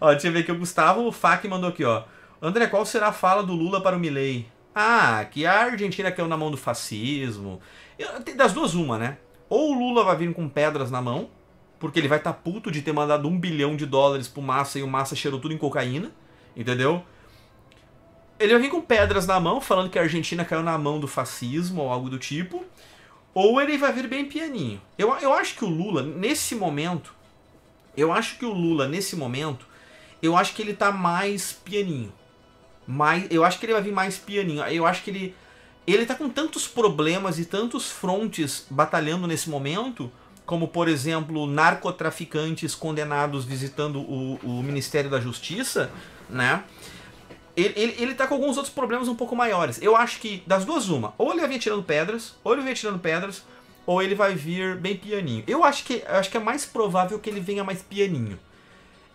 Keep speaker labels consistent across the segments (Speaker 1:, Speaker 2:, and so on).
Speaker 1: ó, deixa eu ver aqui. O Gustavo Fak mandou aqui, ó. André, qual será a fala do Lula para o Milley? Ah, que a Argentina caiu na mão do fascismo. Eu, das duas, uma, né? Ou o Lula vai vir com pedras na mão, porque ele vai estar tá puto de ter mandado um bilhão de dólares pro Massa e o Massa cheirou tudo em cocaína, entendeu? Ele vai vir com pedras na mão, falando que a Argentina caiu na mão do fascismo ou algo do tipo. Ou ele vai vir bem pianinho. Eu, eu acho que o Lula, nesse momento, eu acho que o Lula, nesse momento, eu acho que ele tá mais pianinho. Mais, eu acho que ele vai vir mais pianinho. Eu acho que ele. Ele tá com tantos problemas e tantos frontes batalhando nesse momento, como por exemplo, narcotraficantes condenados visitando o, o Ministério da Justiça, né? Ele, ele, ele, tá com alguns outros problemas um pouco maiores. Eu acho que, das duas, uma, ou ele vai vir tirando pedras, ou ele vai tirando pedras, ou ele vai vir bem pianinho. Eu acho que, eu acho que é mais provável que ele venha mais pianinho.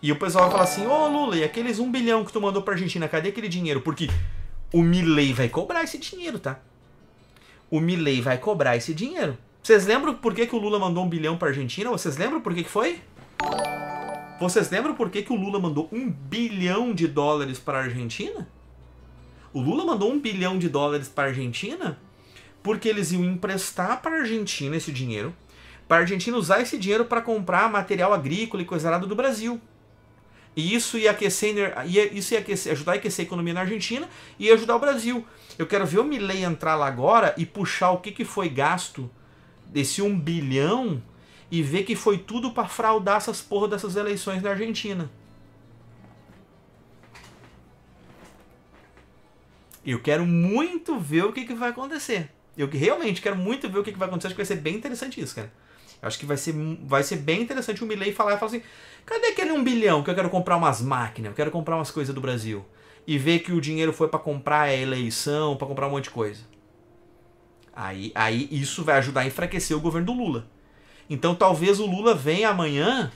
Speaker 1: E o pessoal vai falar assim: Ô oh, Lula, e aqueles um bilhão que tu mandou pra Argentina, cadê aquele dinheiro? Porque o Milley vai cobrar esse dinheiro, tá? O Milley vai cobrar esse dinheiro. Vocês lembram por que, que o Lula mandou um bilhão pra Argentina? Vocês lembram por que, que foi? Vocês lembram por que, que o Lula mandou um bilhão de dólares pra Argentina? O Lula mandou um bilhão de dólares pra Argentina porque eles iam emprestar pra Argentina esse dinheiro, pra Argentina usar esse dinheiro para comprar material agrícola e coisa do Brasil. E isso ia aquecer, ia, isso ia aquecer, ajudar a aquecer a economia na Argentina e ajudar o Brasil. Eu quero ver o Milley entrar lá agora e puxar o que, que foi gasto desse um bilhão e ver que foi tudo para fraudar essas porra dessas eleições na Argentina. Eu quero muito ver o que, que vai acontecer. Eu realmente quero muito ver o que, que vai acontecer. Acho que vai ser bem interessante isso, cara. Acho que vai ser, vai ser bem interessante o Milley falar e falar assim: cadê aquele um bilhão que eu quero comprar umas máquinas, eu quero comprar umas coisas do Brasil? E ver que o dinheiro foi para comprar a eleição, para comprar um monte de coisa. Aí, aí isso vai ajudar a enfraquecer o governo do Lula. Então talvez o Lula venha amanhã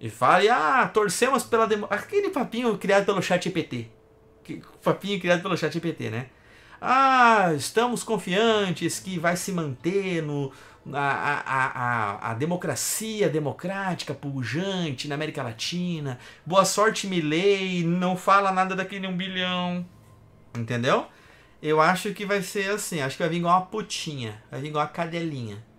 Speaker 1: e fale: ah, torcemos pela democracia. Aquele papinho criado pelo chat EPT. Que, papinho criado pelo chat EPT, né? Ah, estamos confiantes que vai se manter no, a, a, a, a, democracia democrática pujante na América Latina. Boa sorte, Milley, não fala nada daquele um bilhão. Entendeu? Eu acho que vai ser assim, acho que vai vir igual uma putinha, vai vir igual uma cadelinha.